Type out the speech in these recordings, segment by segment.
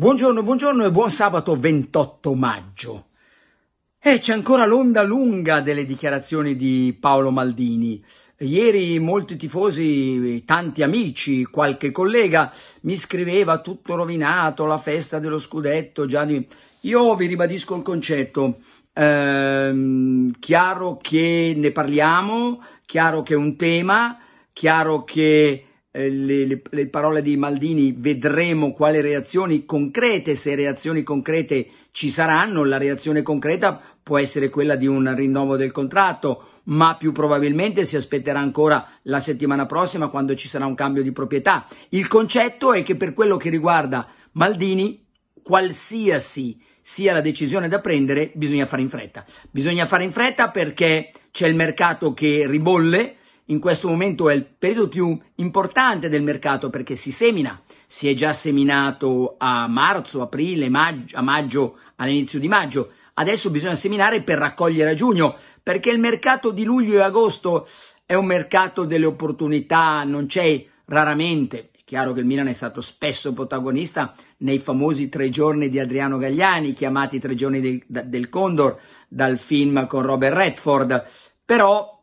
Buongiorno, buongiorno e buon sabato 28 maggio. E eh, c'è ancora l'onda lunga delle dichiarazioni di Paolo Maldini. Ieri molti tifosi, tanti amici, qualche collega mi scriveva tutto rovinato, la festa dello scudetto, Gianni. Io vi ribadisco il concetto. Ehm, chiaro che ne parliamo, chiaro che è un tema, chiaro che eh, le, le, le, parole di Maldini, vedremo quali reazioni concrete, se reazioni concrete ci saranno, la reazione concreta può essere quella di un rinnovo del contratto, ma più probabilmente si aspetterà ancora la settimana prossima quando ci sarà un cambio di proprietà. Il concetto è che per quello che riguarda Maldini, qualsiasi sia la decisione da prendere, bisogna fare in fretta. Bisogna fare in fretta perché c'è il mercato che ribolle, in questo momento è il periodo più importante del mercato perché si semina, si è già seminato a marzo, aprile, maggio, a maggio, all'inizio di maggio, adesso bisogna seminare per raccogliere a giugno perché il mercato di luglio e agosto è un mercato delle opportunità, non c'è raramente. È chiaro che il Milan è stato spesso protagonista nei famosi tre giorni di Adriano Gagliani, chiamati tre giorni del, del Condor dal film con Robert Redford, però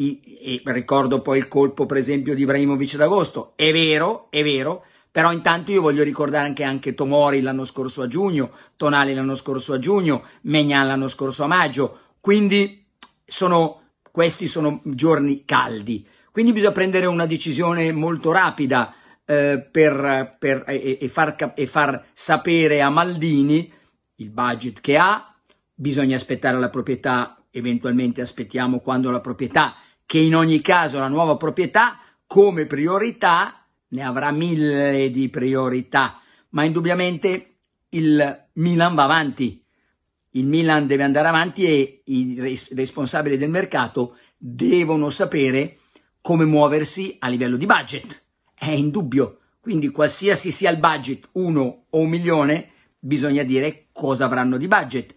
i, ricordo poi il colpo, per esempio, di Ibrahimovic d'agosto. È vero, è vero, però intanto io voglio ricordare anche, anche Tomori l'anno scorso a giugno, Tonali l'anno scorso a giugno, Megnan l'anno scorso a maggio. Quindi sono, questi sono giorni caldi. Quindi bisogna prendere una decisione molto rapida eh, per, per, e, e, far, e far sapere a Maldini il budget che ha. Bisogna aspettare la proprietà, eventualmente aspettiamo quando la proprietà che in ogni caso la nuova proprietà come priorità ne avrà mille di priorità, ma indubbiamente il Milan va avanti. Il Milan deve andare avanti e i responsabili del mercato devono sapere come muoversi a livello di budget. È indubbio. Quindi qualsiasi sia il budget, uno o un milione, bisogna dire cosa avranno di budget.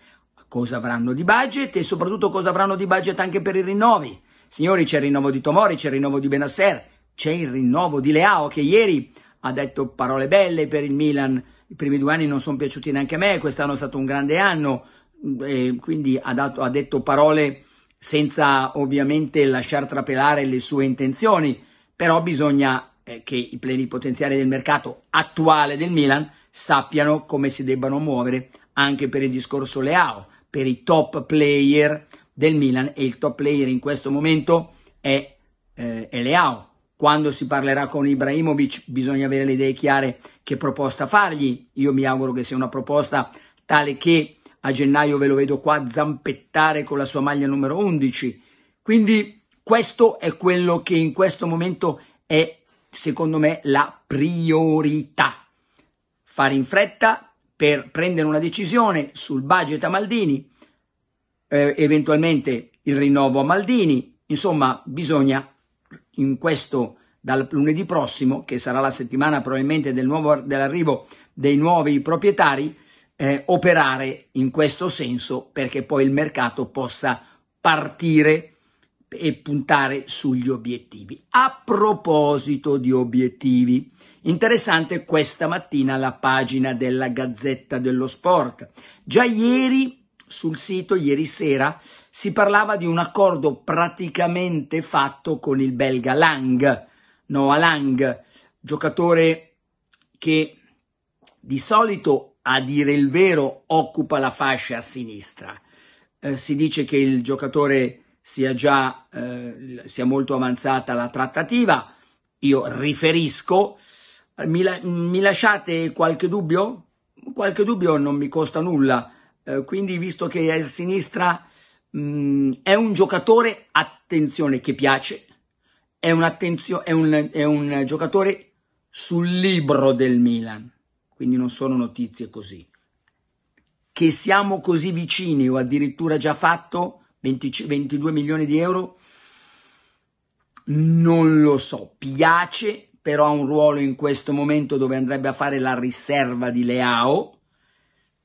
Cosa avranno di budget e soprattutto cosa avranno di budget anche per i rinnovi. Signori, c'è il rinnovo di Tomori, c'è il rinnovo di Benasser, c'è il rinnovo di Leao che ieri ha detto parole belle per il Milan. I primi due anni non sono piaciuti neanche a me, quest'anno è stato un grande anno, mm, quindi ha, dato, ha detto parole senza ovviamente lasciar trapelare le sue intenzioni, però bisogna eh, che i plenipotenziari del mercato attuale del Milan sappiano come si debbano muovere anche per il discorso Leao, per i top player del Milan e il top player in questo momento è, eh, è Leao. Quando si parlerà con Ibrahimovic bisogna avere le idee chiare che proposta fargli. Io mi auguro che sia una proposta tale che a gennaio ve lo vedo qua zampettare con la sua maglia numero 11. Quindi questo è quello che in questo momento è, secondo me, la priorità. Fare in fretta per prendere una decisione sul budget a Maldini, eh, eventualmente il rinnovo a Maldini, insomma bisogna in questo dal lunedì prossimo, che sarà la settimana probabilmente del nuovo, dell'arrivo dei nuovi proprietari, eh, operare in questo senso perché poi il mercato possa partire e puntare sugli obiettivi. A proposito di obiettivi, interessante questa mattina la pagina della Gazzetta dello Sport. Già ieri sul sito ieri sera si parlava di un accordo praticamente fatto con il belga Lang, Noah Lang, giocatore che di solito, a dire il vero, occupa la fascia a sinistra. Eh, si dice che il giocatore sia già eh, sia molto avanzata la trattativa. Io riferisco. Mi, la mi lasciate qualche dubbio? Qualche dubbio non mi costa nulla eh, quindi visto che è a sinistra mh, mm, è un giocatore, attenzione, che piace, è un, è un, è un giocatore sul libro del Milan, quindi non sono notizie così. Che siamo così vicini o addirittura già fatto 20, 22 milioni di euro, non lo so, piace, però ha un ruolo in questo momento dove andrebbe a fare la riserva di Leao,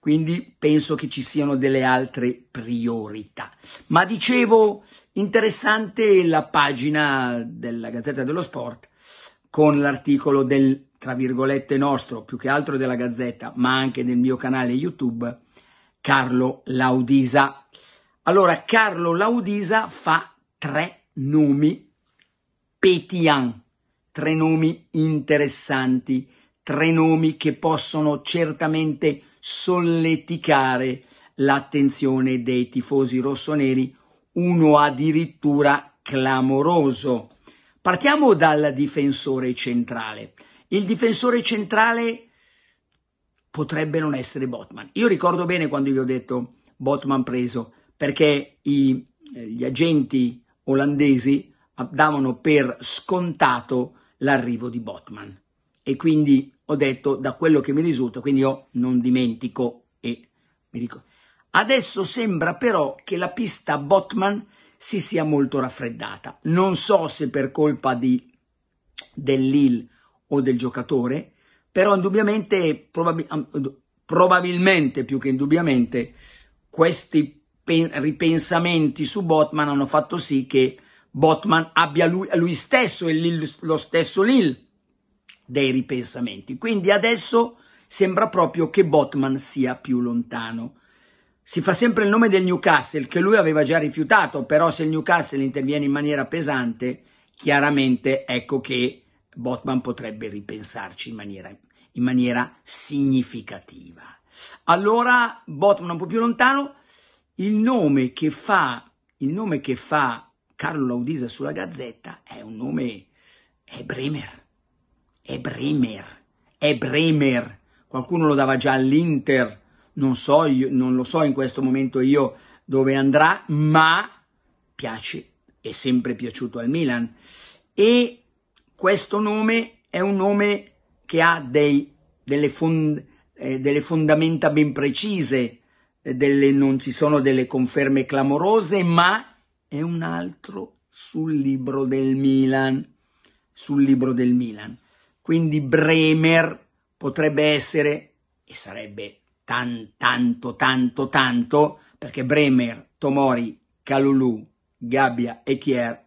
quindi penso che ci siano delle altre priorità. Ma dicevo, interessante la pagina della Gazzetta dello Sport con l'articolo del, tra virgolette, nostro, più che altro della Gazzetta, ma anche del mio canale YouTube, Carlo Laudisa. Allora, Carlo Laudisa fa tre nomi petian, tre nomi interessanti tre nomi che possono certamente solleticare l'attenzione dei tifosi rossoneri, uno addirittura clamoroso. Partiamo dal difensore centrale. Il difensore centrale potrebbe non essere Botman. Io ricordo bene quando gli ho detto Botman preso, perché i, eh, gli agenti olandesi davano per scontato l'arrivo di Botman e quindi ho detto da quello che mi risulta, quindi io non dimentico e mi dico. Adesso sembra però che la pista Botman si sia molto raffreddata. Non so se per colpa di, dell'IL o del giocatore, però indubbiamente, probab- probabilmente più che indubbiamente, questi pen- ripensamenti su Botman hanno fatto sì che Botman abbia lui, lui stesso e lo stesso Lil dei ripensamenti. Quindi adesso sembra proprio che Botman sia più lontano. Si fa sempre il nome del Newcastle che lui aveva già rifiutato, però se il Newcastle interviene in maniera pesante, chiaramente ecco che Botman potrebbe ripensarci in maniera, in maniera significativa. Allora Botman un po' più lontano, il nome che fa, il nome che fa Carlo Laudisa sulla Gazzetta è un nome, è Bremer è Bremer, è Bremer, qualcuno lo dava già all'Inter, non, so, io, non lo so in questo momento io dove andrà, ma piace, è sempre piaciuto al Milan e questo nome è un nome che ha dei, delle, fond, eh, delle fondamenta ben precise, eh, delle, non ci sono delle conferme clamorose, ma è un altro sul libro del Milan, sul libro del Milan. Quindi Bremer potrebbe essere, e sarebbe tan, tanto, tanto, tanto, perché Bremer, Tomori, Calulu, Gabbia e Kier,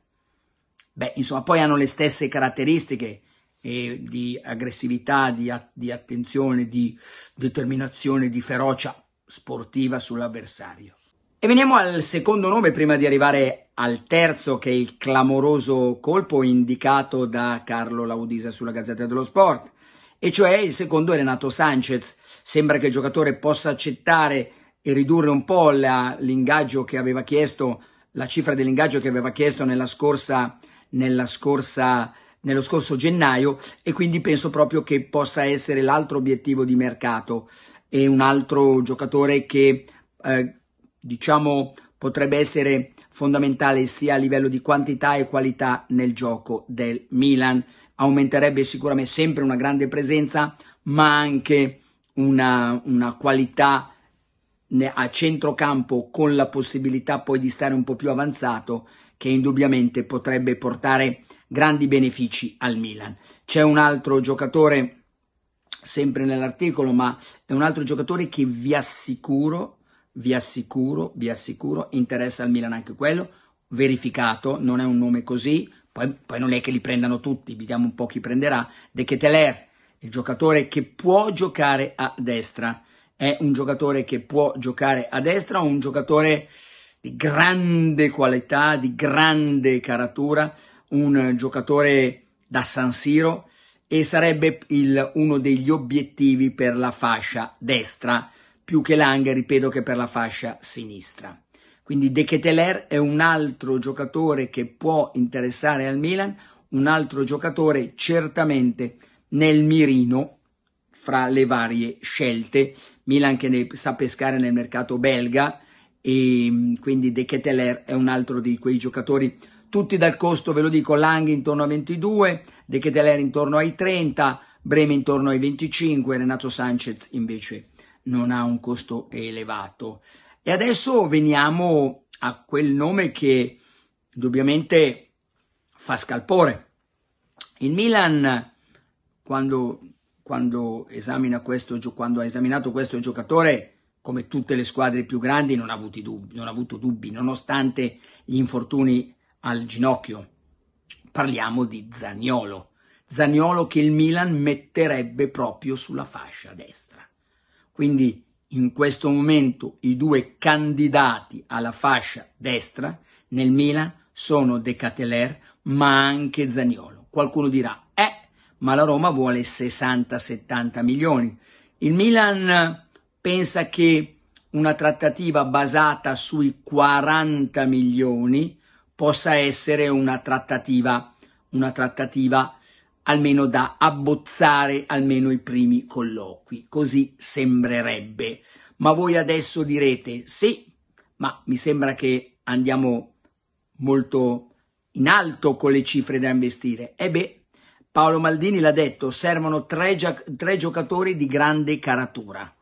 beh, insomma, poi hanno le stesse caratteristiche eh, di aggressività, di, a, di attenzione, di determinazione, di ferocia sportiva sull'avversario. E veniamo al secondo nome prima di arrivare al terzo che è il clamoroso colpo indicato da Carlo Laudisa sulla Gazzetta dello Sport, e cioè il secondo è Renato Sanchez. Sembra che il giocatore possa accettare e ridurre un po' la, l'ingaggio che aveva chiesto, la cifra dell'ingaggio che aveva chiesto nella scorsa, nella scorsa, nello scorso gennaio e quindi penso proprio che possa essere l'altro obiettivo di mercato e un altro giocatore che eh, diciamo potrebbe essere fondamentale sia a livello di quantità e qualità nel gioco del Milan. Aumenterebbe sicuramente sempre una grande presenza, ma anche una, una qualità a centrocampo con la possibilità poi di stare un po' più avanzato che indubbiamente potrebbe portare grandi benefici al Milan. C'è un altro giocatore sempre nell'articolo, ma è un altro giocatore che vi assicuro vi assicuro, vi assicuro, interessa al Milan anche quello, verificato, non è un nome così, poi, poi non è che li prendano tutti, vediamo un po' chi prenderà, De Keteler, il giocatore che può giocare a destra, è un giocatore che può giocare a destra, un giocatore di grande qualità, di grande caratura, un giocatore da San Siro e sarebbe il, uno degli obiettivi per la fascia destra più che Lang, ripeto, che per la fascia sinistra. Quindi De Keteler è un altro giocatore che può interessare al Milan, un altro giocatore certamente nel mirino fra le varie scelte. Milan che ne sa pescare nel mercato belga e mm, quindi De Keteler è un altro di quei giocatori tutti dal costo, ve lo dico, Lang intorno a 22, De Keteler intorno ai 30, Breme intorno ai 25, Renato Sanchez invece non ha un costo elevato. E adesso veniamo a quel nome che indubbiamente fa scalpore. Il Milan, quando, quando, esamina questo, quando ha esaminato questo giocatore, come tutte le squadre più grandi, non ha, dubbi, non ha avuto dubbi, nonostante gli infortuni al ginocchio. Parliamo di Zagnolo. Zagnolo che il Milan metterebbe proprio sulla fascia destra. Quindi in questo momento i due candidati alla fascia destra nel Milan sono De Cateler ma anche Zaniolo. Qualcuno dirà, eh, ma la Roma vuole 60-70 milioni. Il Milan pensa che una trattativa basata sui 40 milioni possa essere una trattativa, una trattativa almeno da abbozzare almeno i primi colloqui, così sembrerebbe. Ma voi adesso direte sì, ma mi sembra che andiamo molto in alto con le cifre da investire. E eh beh, Paolo Maldini l'ha detto, servono tre, tre giocatori di grande caratura.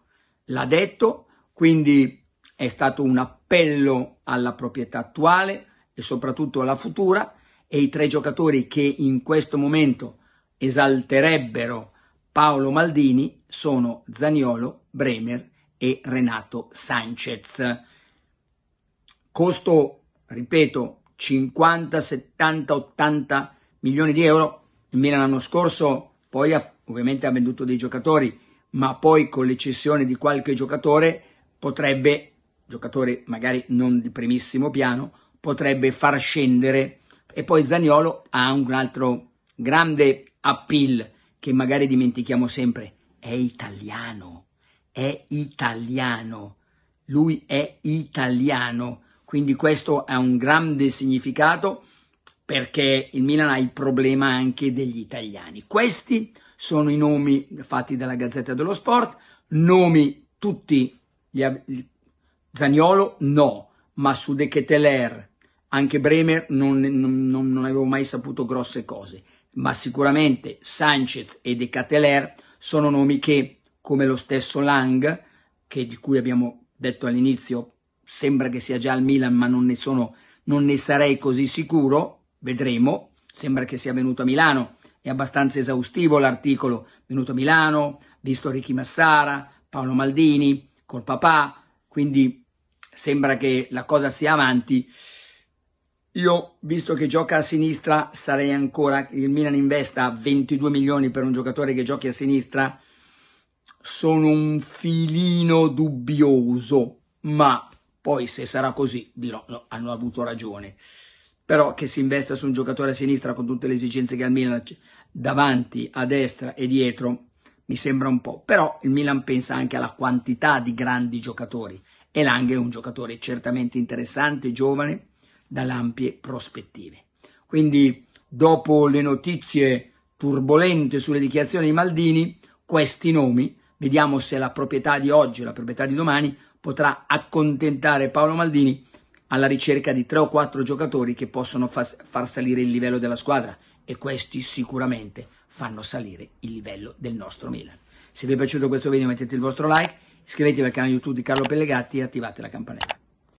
L'ha detto, quindi è stato un appello alla proprietà attuale e soprattutto alla futura e i tre giocatori che in questo momento esalterebbero Paolo Maldini sono Zaniolo, Bremer e Renato Sanchez. Costo, ripeto, 50, 70, 80 milioni di euro. Il Milan l'anno scorso poi ha, ovviamente ha venduto dei giocatori, ma poi con l'eccessione di qualche giocatore potrebbe, giocatore magari non di primissimo piano, potrebbe far scendere. E poi Zaniolo ha un altro grande appeal che magari dimentichiamo sempre, è italiano, è italiano, lui è italiano, quindi questo ha un grande significato perché il Milan ha il problema anche degli italiani. Questi sono i nomi fatti dalla Gazzetta dello Sport, nomi tutti gli, Zaniolo no, ma su De Keteler, anche Bremer non, non, non avevo mai saputo grosse cose ma sicuramente Sanchez e De Cateler sono nomi che, come lo stesso Lang, che di cui abbiamo detto all'inizio, sembra che sia già al Milan, ma non ne, sono, non ne sarei così sicuro, vedremo, sembra che sia venuto a Milano, è abbastanza esaustivo l'articolo, venuto a Milano, visto Ricky Massara, Paolo Maldini, col papà, quindi sembra che la cosa sia avanti. Io, visto che gioca a sinistra, sarei ancora, il Milan investa 22 milioni per un giocatore che giochi a sinistra, sono un filino dubbioso, ma poi se sarà così dirò, no, hanno avuto ragione. Però che si investa su un giocatore a sinistra con tutte le esigenze che ha il Milan davanti, a destra e dietro, mi sembra un po'. Però il Milan pensa anche alla quantità di grandi giocatori. E Lange è un giocatore certamente interessante, giovane, dalle ampie prospettive. Quindi, dopo le notizie turbolente sulle dichiarazioni di Maldini, questi nomi, vediamo se la proprietà di oggi o la proprietà di domani potrà accontentare Paolo Maldini alla ricerca di tre o quattro giocatori che possono far salire il livello della squadra e questi sicuramente fanno salire il livello del nostro Milan. Se vi è piaciuto questo video mettete il vostro like, iscrivetevi al canale YouTube di Carlo Pellegatti e attivate la campanella.